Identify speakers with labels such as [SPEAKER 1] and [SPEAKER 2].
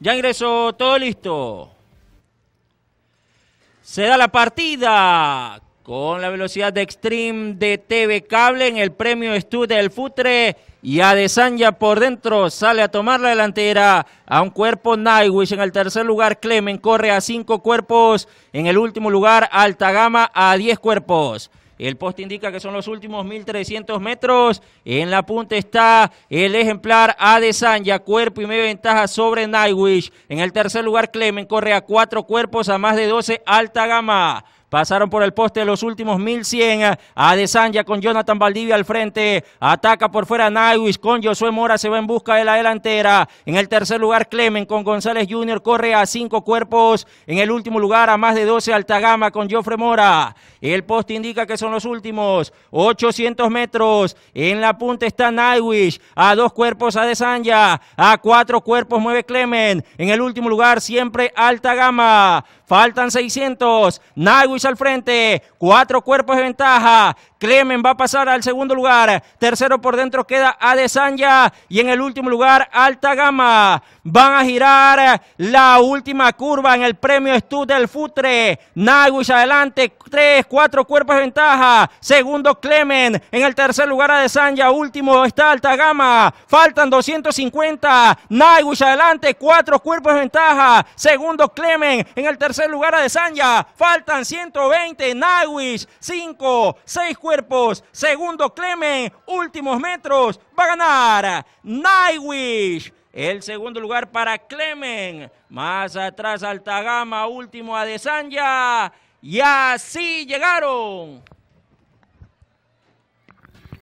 [SPEAKER 1] Ya ingresó, todo listo. Se da la partida con la velocidad de Extreme de TV Cable en el premio Estudio del Futre. Y Adesanya por dentro sale a tomar la delantera a un cuerpo Nightwish. En el tercer lugar, Clemen corre a cinco cuerpos. En el último lugar, Altagama a diez cuerpos. El poste indica que son los últimos 1.300 metros. En la punta está el ejemplar Adesanya, cuerpo y media ventaja sobre Nightwish. En el tercer lugar, Clemen corre a cuatro cuerpos a más de 12 alta gama. Pasaron por el poste los últimos 1100. Adesanya con Jonathan Valdivia al frente. Ataca por fuera Naiwish con Josué Mora. Se va en busca de la delantera. En el tercer lugar Clemen con González Jr. Corre a cinco cuerpos. En el último lugar a más de 12 gama con Jofre Mora. El poste indica que son los últimos. 800 metros. En la punta está Naiwish. A dos cuerpos Adesanya. A cuatro cuerpos mueve Clemen. En el último lugar siempre alta gama Faltan 600. Naiwish al frente. Cuatro cuerpos de ventaja. Clemen va a pasar al segundo lugar. Tercero por dentro queda Adesanya. Y en el último lugar, Alta Gama. Van a girar la última curva en el premio Stud del Futre. Naguis adelante. Tres, cuatro cuerpos de ventaja. Segundo, Clemen. En el tercer lugar, Adesanya. Último está Alta Gama. Faltan 250. Naguis adelante. Cuatro cuerpos de ventaja. Segundo, Clemen. En el tercer lugar, Adesanya. Faltan 120. Naguis. Cinco, seis cuerpos cuerpos. Segundo Clemen, últimos metros. Va a ganar Nightwish. El segundo lugar para Clemen. Más atrás Altagama, último a Y así llegaron.